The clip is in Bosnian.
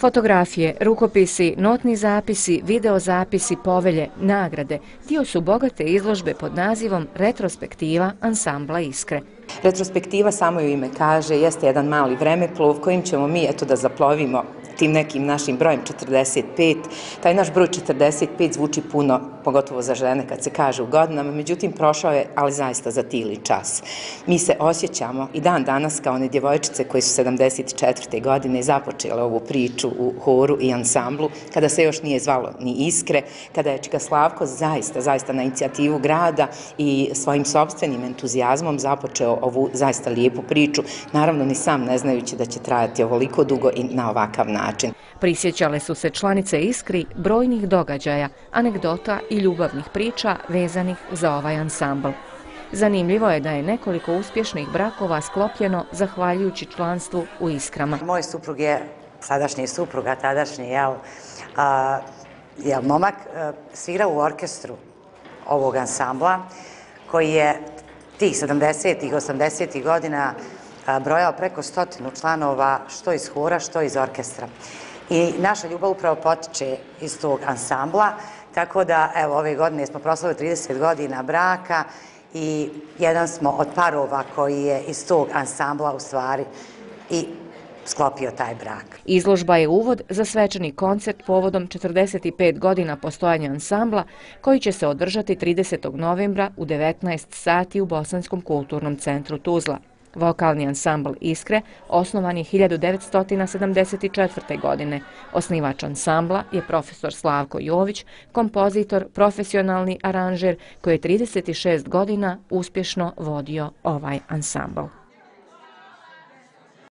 Fotografije, rukopisi, notni zapisi, videozapisi, povelje, nagrade, dio su bogate izložbe pod nazivom Retrospektiva ansambla Iskre. Retrospektiva, samo ju ime kaže, jeste jedan mali vremeplov kojim ćemo mi eto da zaplovimo tim nekim našim brojem 45. Taj naš broj 45 zvuči puno, pogotovo za žene kad se kaže u godinama, međutim prošao je, ali zaista za tili čas. Mi se osjećamo i dan danas kao one djevojčice koje su 74. godine započele ovu priču u horu i ansamblu, kada se još nije zvalo ni iskre, kada je Čika Slavko zaista, zaista na inicijativu grada i svojim sobstvenim entuzijazmom započeo ovu zaista lijepu priču, naravno ni sam ne znajući da će trajati ovoliko dugo i na ovakav način način. Prisjećale su se članice Iskri brojnih događaja, anegdota i ljubavnih priča vezanih za ovaj ansambl. Zanimljivo je da je nekoliko uspješnih brakova sklopljeno zahvaljujući članstvu u Iskrama. Moj suprug je sadašnji suprug, a tadašnji je momak, e, svira u orkestru ovog ansambla koji je tih 70-ih, 80-ih godina brojao preko stotinu članova što iz hora, što iz orkestra. I naša ljubav upravo potiče iz tog ansambla, tako da evo ove godine smo proslavili 30 godina braka i jedan smo od parova koji je iz tog ansambla u stvari i sklopio taj brak. Izložba je uvod za svečani koncert povodom 45 godina postojanja ansambla koji će se održati 30. novembra u 19. sati u Bosanskom kulturnom centru Tuzla. Vokalni ansambl Iskre osnovan je 1974. godine. Osnivač ansambla je profesor Slavko Jović, kompozitor, profesionalni aranžer koji je 36 godina uspješno vodio ovaj ansambl.